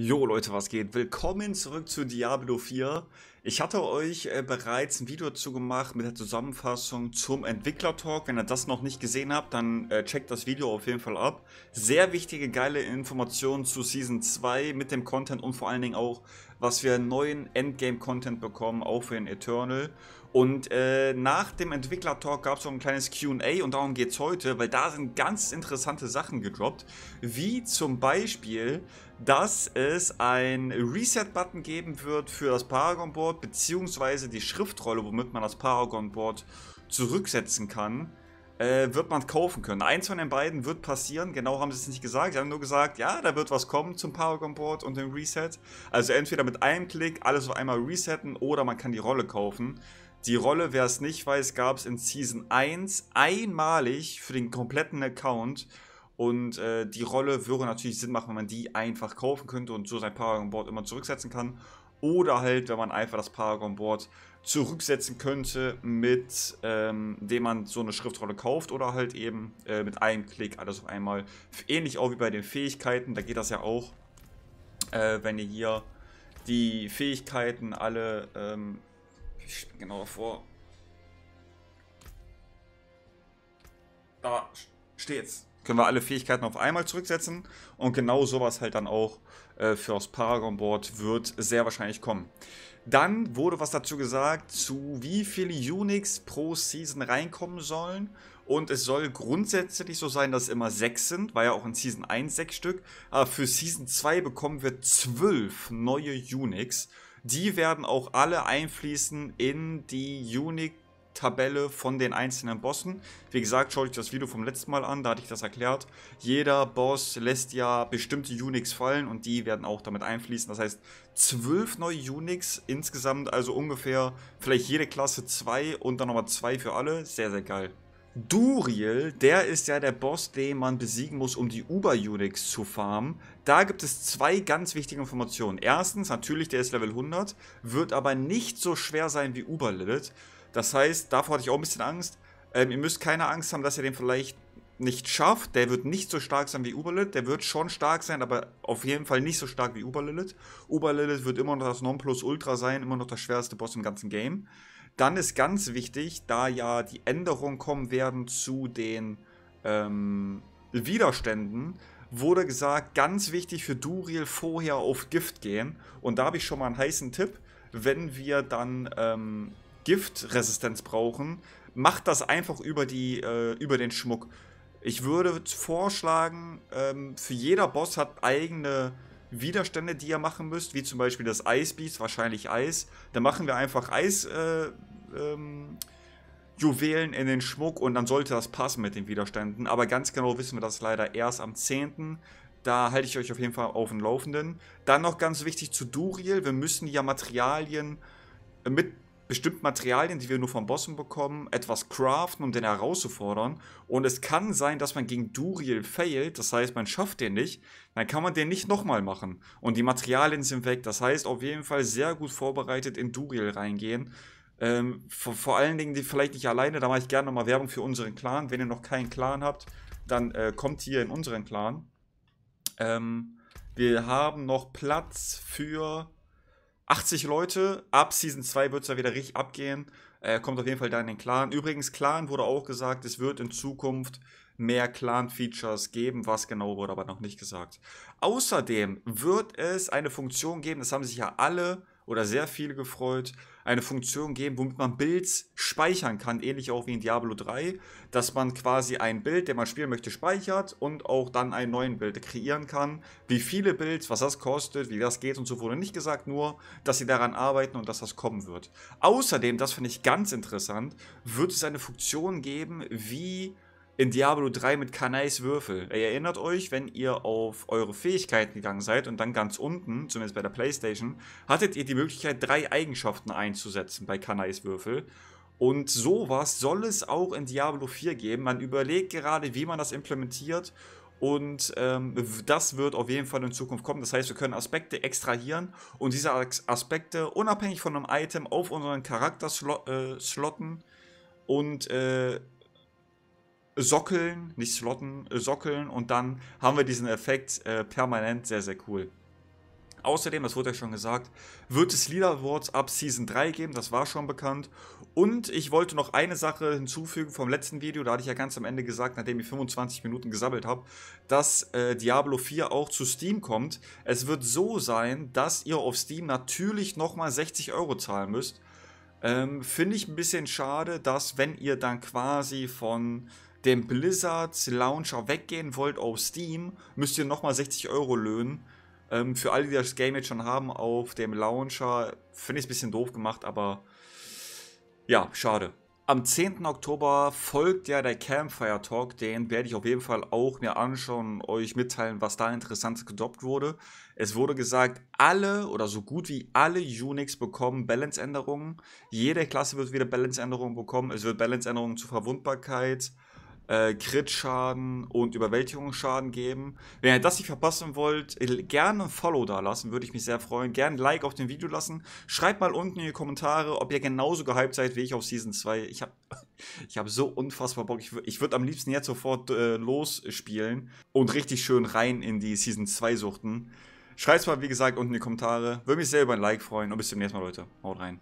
Jo Leute, was geht? Willkommen zurück zu Diablo 4. Ich hatte euch äh, bereits ein Video dazu gemacht mit der Zusammenfassung zum Entwickler-Talk. Wenn ihr das noch nicht gesehen habt, dann äh, checkt das Video auf jeden Fall ab. Sehr wichtige, geile Informationen zu Season 2 mit dem Content und vor allen Dingen auch, was wir neuen Endgame-Content bekommen, auch für den Eternal. Und äh, nach dem Entwickler-Talk gab es auch ein kleines QA und darum geht es heute, weil da sind ganz interessante Sachen gedroppt, wie zum Beispiel, dass es ein Reset-Button geben wird für das Paragon-Board, beziehungsweise die Schriftrolle, womit man das Paragon-Board zurücksetzen kann äh, wird man kaufen können. Eins von den beiden wird passieren. Genau haben sie es nicht gesagt. Sie haben nur gesagt, ja, da wird was kommen zum Paragon Board und dem Reset. Also entweder mit einem Klick alles auf einmal resetten oder man kann die Rolle kaufen. Die Rolle, wer es nicht weiß, gab es in Season 1 einmalig für den kompletten Account. Und äh, die Rolle würde natürlich Sinn machen, wenn man die einfach kaufen könnte und so sein Paragon Board immer zurücksetzen kann. Oder halt, wenn man einfach das Paragon Board zurücksetzen könnte, mit ähm, dem man so eine Schriftrolle kauft oder halt eben äh, mit einem Klick alles auf einmal. Ähnlich auch wie bei den Fähigkeiten, da geht das ja auch, äh, wenn ihr hier die Fähigkeiten alle ähm, ich bin genau davor. Da steht's. Können wir alle Fähigkeiten auf einmal zurücksetzen und genau sowas halt dann auch äh, fürs Paragon Board wird sehr wahrscheinlich kommen. Dann wurde was dazu gesagt, zu wie viele Unix pro Season reinkommen sollen und es soll grundsätzlich so sein, dass immer sechs sind, war ja auch in Season 1 sechs Stück. Aber für Season 2 bekommen wir zwölf neue Unix. Die werden auch alle einfließen in die Unix Tabelle von den einzelnen Bossen. Wie gesagt, schaut euch das Video vom letzten Mal an, da hatte ich das erklärt. Jeder Boss lässt ja bestimmte Unix fallen und die werden auch damit einfließen. Das heißt, zwölf neue Unix insgesamt, also ungefähr vielleicht jede Klasse zwei und dann nochmal zwei für alle. Sehr, sehr geil. Duriel, der ist ja der Boss, den man besiegen muss, um die Uber-Unix zu farmen. Da gibt es zwei ganz wichtige Informationen. Erstens, natürlich, der ist Level 100, wird aber nicht so schwer sein wie Uber-Lilith. Das heißt, davor hatte ich auch ein bisschen Angst. Ähm, ihr müsst keine Angst haben, dass ihr den vielleicht nicht schafft. Der wird nicht so stark sein wie Uberlilith. Der wird schon stark sein, aber auf jeden Fall nicht so stark wie Uberlilith. Uberlilith wird immer noch das Nonplusultra sein, immer noch der schwerste Boss im ganzen Game. Dann ist ganz wichtig, da ja die Änderungen kommen werden zu den ähm, Widerständen, wurde gesagt, ganz wichtig für Duriel vorher auf Gift gehen. Und da habe ich schon mal einen heißen Tipp. Wenn wir dann ähm, Giftresistenz brauchen, macht das einfach über, die, äh, über den Schmuck. Ich würde vorschlagen, ähm, für jeder Boss hat eigene Widerstände, die ihr machen müsst, wie zum Beispiel das Eisbiest, wahrscheinlich Eis. Dann machen wir einfach Eis. Äh, ähm, Juwelen in den Schmuck und dann sollte das passen mit den Widerständen. Aber ganz genau wissen wir das leider erst am 10. Da halte ich euch auf jeden Fall auf dem Laufenden. Dann noch ganz wichtig zu Duriel. Wir müssen ja Materialien äh, mit bestimmt Materialien, die wir nur vom Bossen bekommen, etwas craften, um den herauszufordern. Und es kann sein, dass man gegen Duriel failt, das heißt, man schafft den nicht, dann kann man den nicht nochmal machen. Und die Materialien sind weg, das heißt, auf jeden Fall sehr gut vorbereitet in Duriel reingehen. Ähm, vor, vor, allen Dingen die vielleicht nicht alleine, da mache ich gerne nochmal Werbung für unseren Clan. Wenn ihr noch keinen Clan habt, dann äh, kommt hier in unseren Clan. Ähm, wir haben noch Platz für 80 Leute, ab Season 2 wird es ja wieder richtig abgehen. Äh, kommt auf jeden Fall da in den Clan. Übrigens, Clan wurde auch gesagt, es wird in Zukunft mehr Clan-Features geben. Was genau wurde aber noch nicht gesagt. Außerdem wird es eine Funktion geben, das haben sich ja alle oder sehr viele gefreut, eine Funktion geben, womit man Builds speichern kann, ähnlich auch wie in Diablo 3, dass man quasi ein Bild, den man spielen möchte, speichert und auch dann einen neuen Bild kreieren kann. Wie viele Builds, was das kostet, wie das geht und so wurde nicht gesagt, nur, dass sie daran arbeiten und dass das kommen wird. Außerdem, das finde ich ganz interessant, wird es eine Funktion geben, wie in Diablo 3 mit Kanais Würfel. Ihr erinnert euch, wenn ihr auf eure Fähigkeiten gegangen seid und dann ganz unten, zumindest bei der Playstation, hattet ihr die Möglichkeit, drei Eigenschaften einzusetzen bei Kanais Würfel. Und sowas soll es auch in Diablo 4 geben. Man überlegt gerade, wie man das implementiert. Und ähm, das wird auf jeden Fall in Zukunft kommen. Das heißt, wir können Aspekte extrahieren und diese Aspekte unabhängig von einem Item auf unseren Charakter äh, slotten und äh, sockeln, nicht slotten, äh, sockeln und dann haben wir diesen Effekt äh, permanent sehr, sehr cool. Außerdem, das wurde ja schon gesagt, wird es Leader Awards ab Season 3 geben, das war schon bekannt. Und ich wollte noch eine Sache hinzufügen vom letzten Video, da hatte ich ja ganz am Ende gesagt, nachdem ich 25 Minuten gesammelt habe, dass äh, Diablo 4 auch zu Steam kommt. Es wird so sein, dass ihr auf Steam natürlich nochmal 60 Euro zahlen müsst. Ähm, Finde ich ein bisschen schade, dass wenn ihr dann quasi von dem Blizzard Launcher weggehen wollt auf Steam, müsst ihr nochmal 60 Euro löhnen. Ähm, für alle, die das Game jetzt schon haben auf dem Launcher, finde ich es ein bisschen doof gemacht, aber ja, schade. Am 10. Oktober folgt ja der Campfire Talk, den werde ich auf jeden Fall auch mir anschauen und euch mitteilen, was da interessantes gedoppt wurde. Es wurde gesagt, alle oder so gut wie alle Unix bekommen Balanceänderungen. Jede Klasse wird wieder Balanceänderungen bekommen. Es wird Balanceänderungen zur Verwundbarkeit, äh, Crit-Schaden und Überwältigungsschaden geben. Wenn ihr das nicht verpassen wollt, äh, gerne ein Follow da lassen, würde ich mich sehr freuen. Gerne ein Like auf dem Video lassen. Schreibt mal unten in die Kommentare, ob ihr genauso gehypt seid wie ich auf Season 2. Ich habe ich hab so unfassbar Bock. Ich, ich würde am liebsten jetzt sofort äh, losspielen und richtig schön rein in die Season 2 suchten. Schreibt es mal, wie gesagt, unten in die Kommentare. Würde mich sehr über ein Like freuen und bis zum nächsten Mal, Leute. Haut rein.